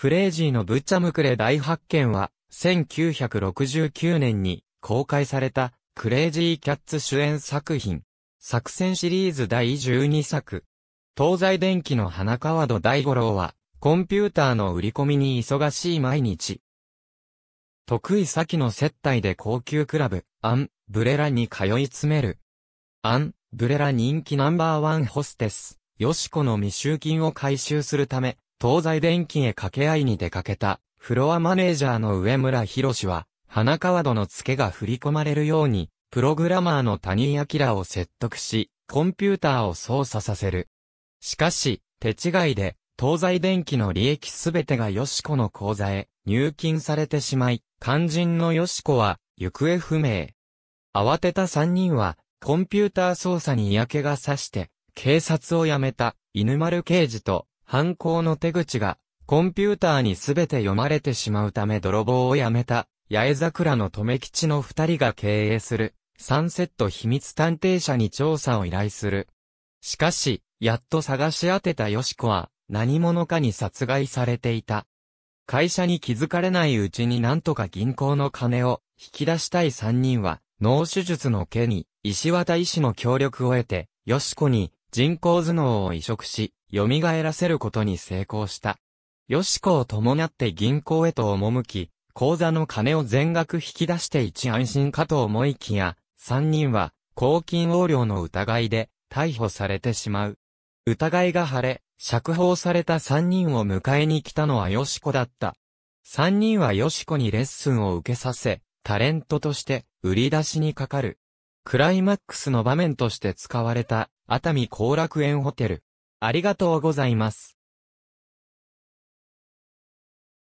クレイジーのブッチャムクレ大発見は、1969年に公開されたクレイジーキャッツ主演作品。作戦シリーズ第12作。東西電気の花川戸大五郎は、コンピューターの売り込みに忙しい毎日。得意先の接待で高級クラブ、アン・ブレラに通い詰める。アン・ブレラ人気ナンバーワンホステス、ヨシコの未収金を回収するため、東西電機へ掛け合いに出かけた、フロアマネージャーの上村博士は、花川戸の付けが振り込まれるように、プログラマーの谷井明を説得し、コンピューターを操作させる。しかし、手違いで、東西電機の利益すべてがよしこの口座へ入金されてしまい、肝心のよしこは行方不明。慌てた三人は、コンピューター操作に嫌気がさして、警察を辞めた、犬丸刑事と、犯行の手口が、コンピューターにすべて読まれてしまうため泥棒をやめた、八重桜の留吉の二人が経営する、サンセット秘密探偵社に調査を依頼する。しかし、やっと探し当てたよしこは、何者かに殺害されていた。会社に気づかれないうちになんとか銀行の金を引き出したい三人は、脳手術の件に、石渡医師の協力を得て、よしこに、人工頭脳を移植し、蘇らせることに成功した。ヨシコを伴って銀行へと赴き、口座の金を全額引き出して一安心かと思いきや、三人は、公金横領の疑いで、逮捕されてしまう。疑いが晴れ、釈放された三人を迎えに来たのはヨシコだった。三人はヨシコにレッスンを受けさせ、タレントとして、売り出しにかかる。クライマックスの場面として使われた、熱海後楽園ホテル。ありがとうございます。